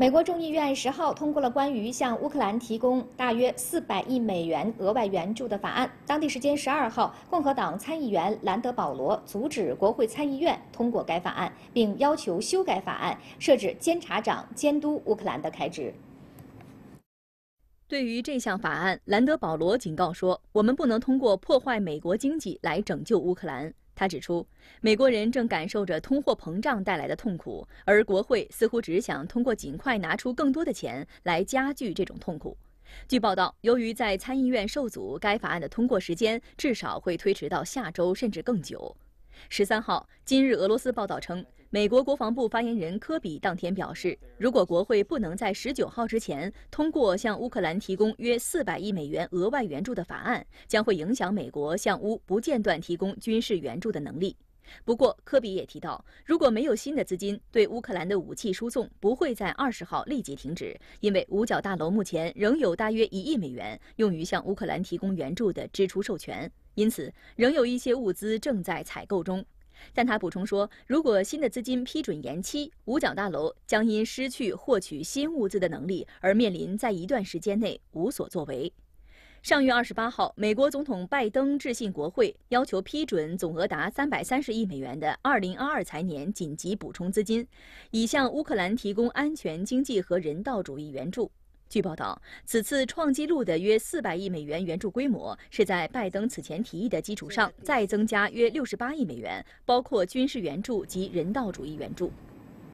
美国众议院十号通过了关于向乌克兰提供大约四百亿美元额外援助的法案。当地时间十二号，共和党参议员兰德·保罗阻止国会参议院通过该法案，并要求修改法案，设置监察长监督乌克兰的开支。对于这项法案，兰德·保罗警告说：“我们不能通过破坏美国经济来拯救乌克兰。”他指出，美国人正感受着通货膨胀带来的痛苦，而国会似乎只想通过尽快拿出更多的钱来加剧这种痛苦。据报道，由于在参议院受阻，该法案的通过时间至少会推迟到下周，甚至更久。十三号，今日俄罗斯报道称，美国国防部发言人科比当天表示，如果国会不能在十九号之前通过向乌克兰提供约四百亿美元额外援助的法案，将会影响美国向乌不间断提供军事援助的能力。不过，科比也提到，如果没有新的资金，对乌克兰的武器输送不会在二十号立即停止，因为五角大楼目前仍有大约一亿美元用于向乌克兰提供援助的支出授权，因此仍有一些物资正在采购中。但他补充说，如果新的资金批准延期，五角大楼将因失去获取新物资的能力而面临在一段时间内无所作为。上月二十八号，美国总统拜登致信国会，要求批准总额达三百三十亿美元的二零二二财年紧急补充资金，以向乌克兰提供安全、经济和人道主义援助。据报道，此次创纪录的约四百亿美元援助规模，是在拜登此前提议的基础上再增加约六十八亿美元，包括军事援助及人道主义援助。